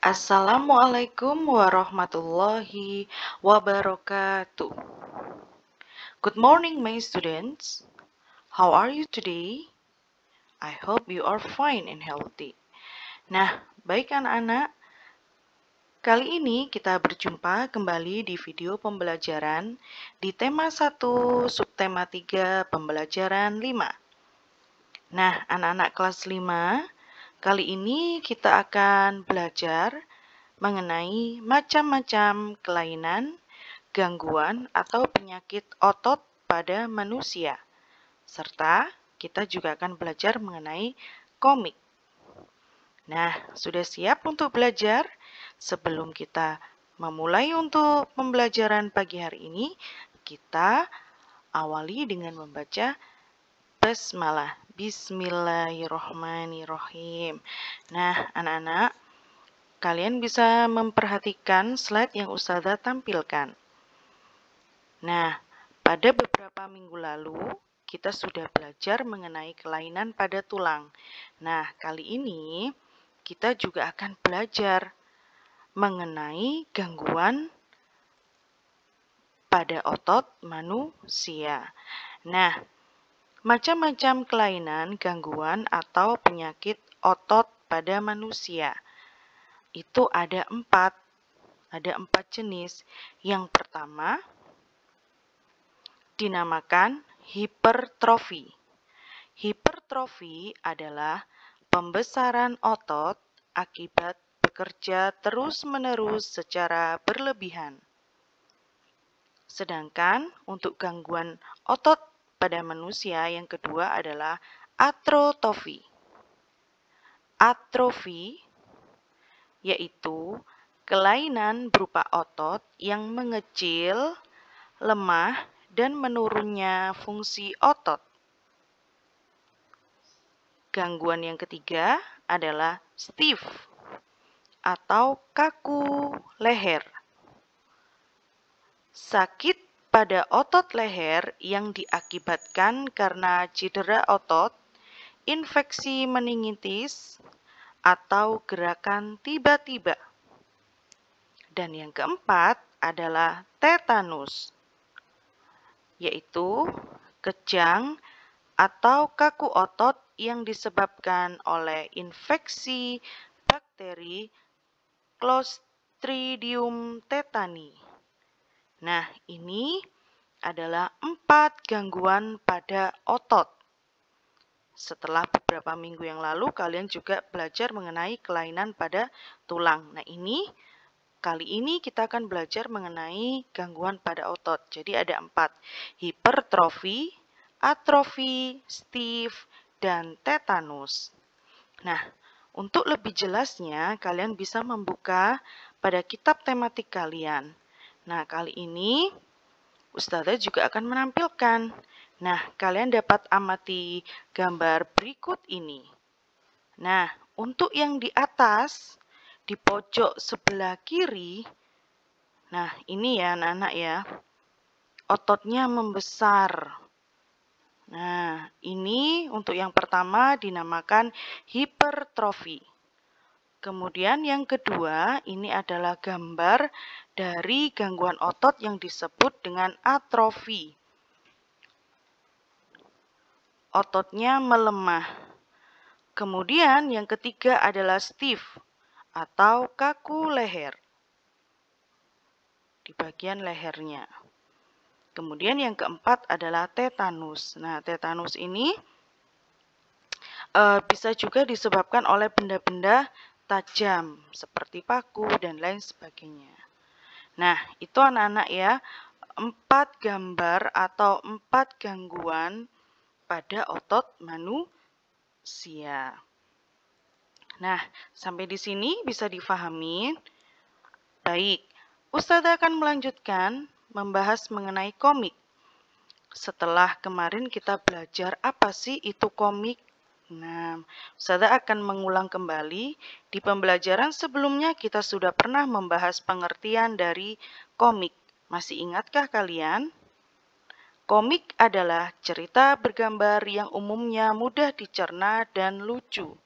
Assalamualaikum warahmatullahi wabarakatuh. Good morning, my students. How are you today? I hope you are fine and healthy. Nah, baik anak-anak, Kali ini kita berjumpa kembali di video pembelajaran di tema 1, subtema 3, pembelajaran 5. Nah, anak-anak kelas 5, Kali ini kita akan belajar mengenai macam-macam kelainan, gangguan, atau penyakit otot pada manusia. Serta kita juga akan belajar mengenai komik. Nah, sudah siap untuk belajar? Sebelum kita memulai untuk pembelajaran pagi hari ini, kita awali dengan membaca basmalah Bismillahirrohmanirrohim. Nah, anak-anak, kalian bisa memperhatikan slide yang Ustazah tampilkan. Nah, pada beberapa minggu lalu, kita sudah belajar mengenai kelainan pada tulang. Nah, kali ini kita juga akan belajar mengenai gangguan pada otot manusia. Nah, Macam-macam kelainan, gangguan, atau penyakit otot pada manusia itu ada empat. Ada empat jenis. Yang pertama dinamakan hipertrofi. Hipertrofi adalah pembesaran otot akibat bekerja terus-menerus secara berlebihan. Sedangkan untuk gangguan otot pada manusia yang kedua adalah atrotofi. Atrofi yaitu kelainan berupa otot yang mengecil, lemah, dan menurunnya fungsi otot. Gangguan yang ketiga adalah stiff atau kaku leher. Sakit pada otot leher yang diakibatkan karena cedera otot, infeksi meningitis, atau gerakan tiba-tiba. Dan yang keempat adalah tetanus, yaitu kejang atau kaku otot yang disebabkan oleh infeksi bakteri Clostridium tetani. Nah, ini adalah empat gangguan pada otot. Setelah beberapa minggu yang lalu, kalian juga belajar mengenai kelainan pada tulang. Nah, ini kali ini kita akan belajar mengenai gangguan pada otot. Jadi ada empat, hipertrofi, atrofi, stif, dan tetanus. Nah, untuk lebih jelasnya, kalian bisa membuka pada kitab tematik kalian. Nah, kali ini Ustazah juga akan menampilkan. Nah, kalian dapat amati gambar berikut ini. Nah, untuk yang di atas, di pojok sebelah kiri, nah ini ya anak-anak ya, ototnya membesar. Nah, ini untuk yang pertama dinamakan hipertrofi. Kemudian yang kedua, ini adalah gambar dari gangguan otot yang disebut dengan atrofi. Ototnya melemah. Kemudian yang ketiga adalah stiff atau kaku leher. Di bagian lehernya. Kemudian yang keempat adalah tetanus. Nah, tetanus ini e, bisa juga disebabkan oleh benda-benda tajam seperti paku dan lain sebagainya. Nah, itu anak-anak ya, empat gambar atau empat gangguan pada otot manusia. Nah, sampai di sini bisa difahami. Baik, Ustazah akan melanjutkan membahas mengenai komik. Setelah kemarin kita belajar apa sih itu komik Nah, saya akan mengulang kembali. Di pembelajaran sebelumnya kita sudah pernah membahas pengertian dari komik. Masih ingatkah kalian? Komik adalah cerita bergambar yang umumnya mudah dicerna dan lucu.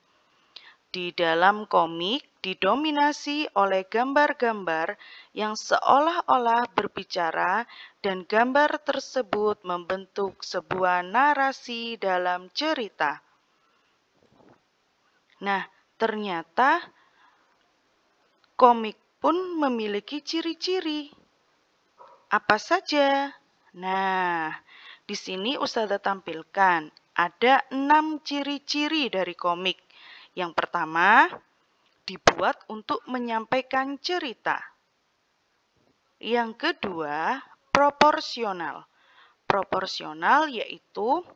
Di dalam komik didominasi oleh gambar-gambar yang seolah-olah berbicara dan gambar tersebut membentuk sebuah narasi dalam cerita. Nah, ternyata komik pun memiliki ciri-ciri. Apa saja? Nah, di sini Ustazah tampilkan ada enam ciri-ciri dari komik. Yang pertama, dibuat untuk menyampaikan cerita. Yang kedua, proporsional. Proporsional yaitu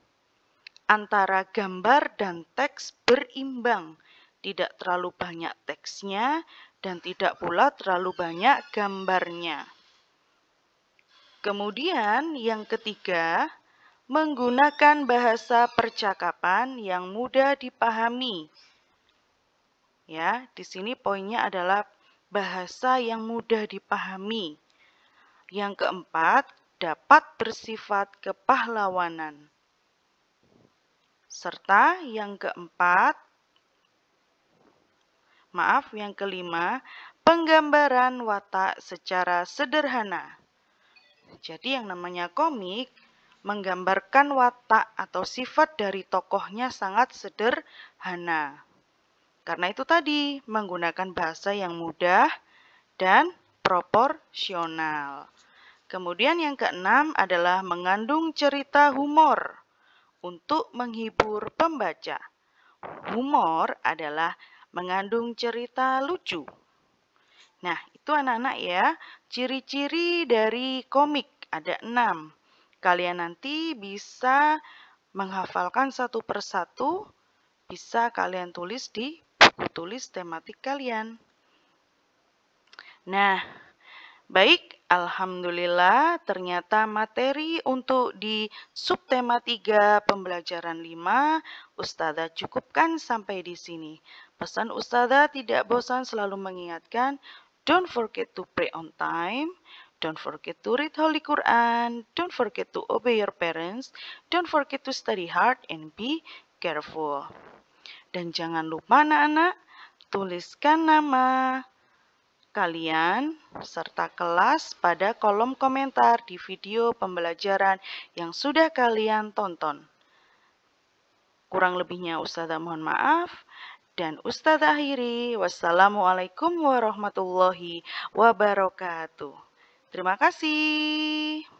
antara gambar dan teks berimbang, tidak terlalu banyak teksnya dan tidak pula terlalu banyak gambarnya. Kemudian yang ketiga, menggunakan bahasa percakapan yang mudah dipahami. Ya, di sini poinnya adalah bahasa yang mudah dipahami. Yang keempat, dapat bersifat kepahlawanan. Serta yang keempat, maaf, yang kelima, penggambaran watak secara sederhana. Jadi yang namanya komik menggambarkan watak atau sifat dari tokohnya sangat sederhana. Karena itu tadi menggunakan bahasa yang mudah dan proporsional. Kemudian yang keenam adalah mengandung cerita humor untuk menghibur pembaca. Humor adalah mengandung cerita lucu. Nah, itu anak-anak ya, ciri-ciri dari komik ada enam. Kalian nanti bisa menghafalkan satu persatu, bisa kalian tulis di buku tulis tematik kalian. Nah, Baik, Alhamdulillah ternyata materi untuk di subtema 3 pembelajaran 5 Ustazah cukupkan sampai di sini. Pesan Ustazah tidak bosan selalu mengingatkan don't forget to pray on time, don't forget to read Holy Quran, don't forget to obey your parents, don't forget to study hard and be careful. Dan jangan lupa anak-anak, tuliskan nama, kalian serta kelas pada kolom komentar di video pembelajaran yang sudah kalian tonton. Kurang lebihnya Ustazah mohon maaf dan Ustazah akhiri. Wassalamualaikum warahmatullahi wabarakatuh. Terima kasih.